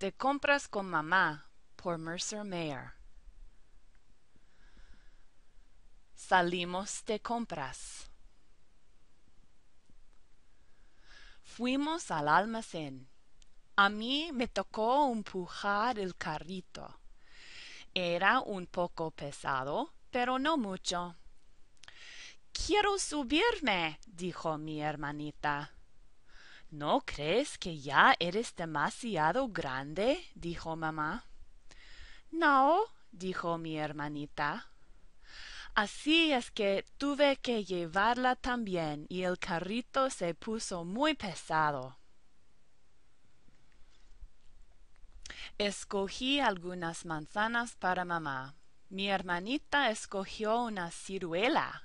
De compras con mamá por Mercer Mayer. Salimos de compras. Fuimos al almacén. A mí me tocó empujar el carrito. Era un poco pesado, pero no mucho. Quiero subirme, dijo mi hermanita. ¿No crees que ya eres demasiado grande? dijo mamá. No, dijo mi hermanita. Así es que tuve que llevarla también y el carrito se puso muy pesado. Escogí algunas manzanas para mamá. Mi hermanita escogió una ciruela,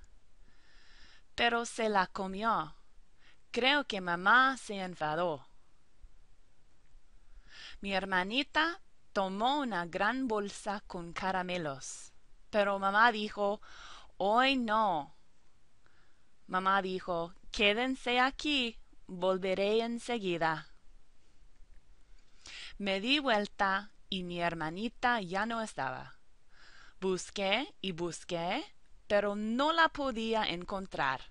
pero se la comió. Creo que mamá se enfadó. Mi hermanita tomó una gran bolsa con caramelos, pero mamá dijo, hoy no. Mamá dijo, quédense aquí, volveré enseguida. Me di vuelta y mi hermanita ya no estaba. Busqué y busqué, pero no la podía encontrar.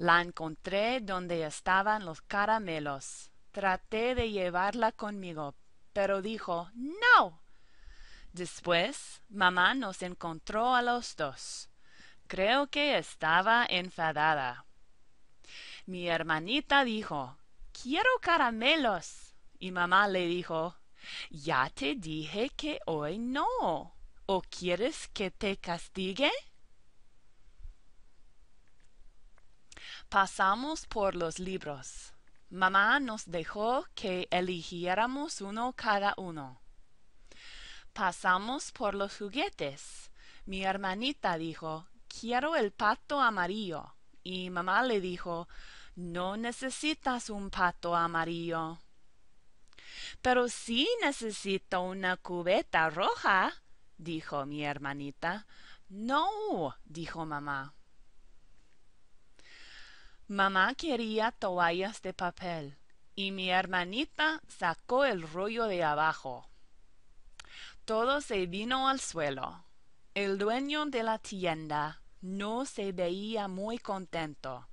La encontré donde estaban los caramelos. Traté de llevarla conmigo, pero dijo no. Después, mamá nos encontró a los dos. Creo que estaba enfadada. Mi hermanita dijo, quiero caramelos. Y mamá le dijo, ya te dije que hoy no. ¿O quieres que te castigue? Pasamos por los libros. Mamá nos dejó que eligiéramos uno cada uno. Pasamos por los juguetes. Mi hermanita dijo, quiero el pato amarillo. Y mamá le dijo, no necesitas un pato amarillo. Pero sí necesito una cubeta roja, dijo mi hermanita. No, dijo mamá. Mamá quería toallas de papel y mi hermanita sacó el rollo de abajo. Todo se vino al suelo. El dueño de la tienda no se veía muy contento.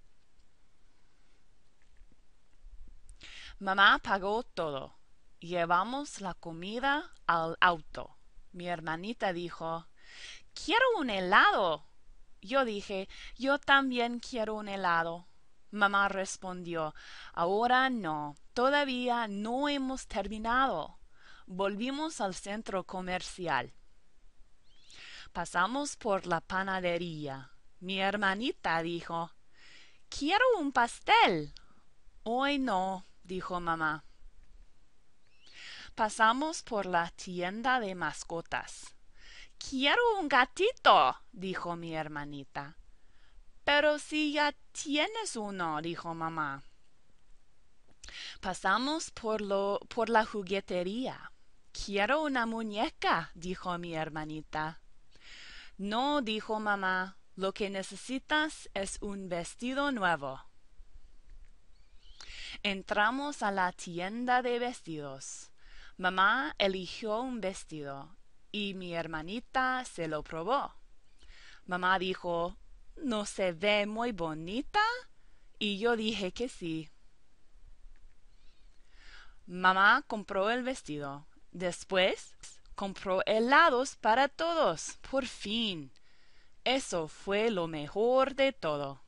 Mamá pagó todo. Llevamos la comida al auto. Mi hermanita dijo, Quiero un helado. Yo dije, Yo también quiero un helado. Mamá respondió, Ahora no, todavía no hemos terminado. Volvimos al centro comercial. Pasamos por la panadería. Mi hermanita dijo, Quiero un pastel. Hoy no, dijo mamá. Pasamos por la tienda de mascotas. Quiero un gatito, dijo mi hermanita pero si ya tienes uno dijo mamá pasamos por lo por la juguetería quiero una muñeca dijo mi hermanita no dijo mamá lo que necesitas es un vestido nuevo entramos a la tienda de vestidos mamá eligió un vestido y mi hermanita se lo probó mamá dijo no se ve muy bonita? Y yo dije que sí. Mamá compró el vestido. Después compró helados para todos, por fin. Eso fue lo mejor de todo.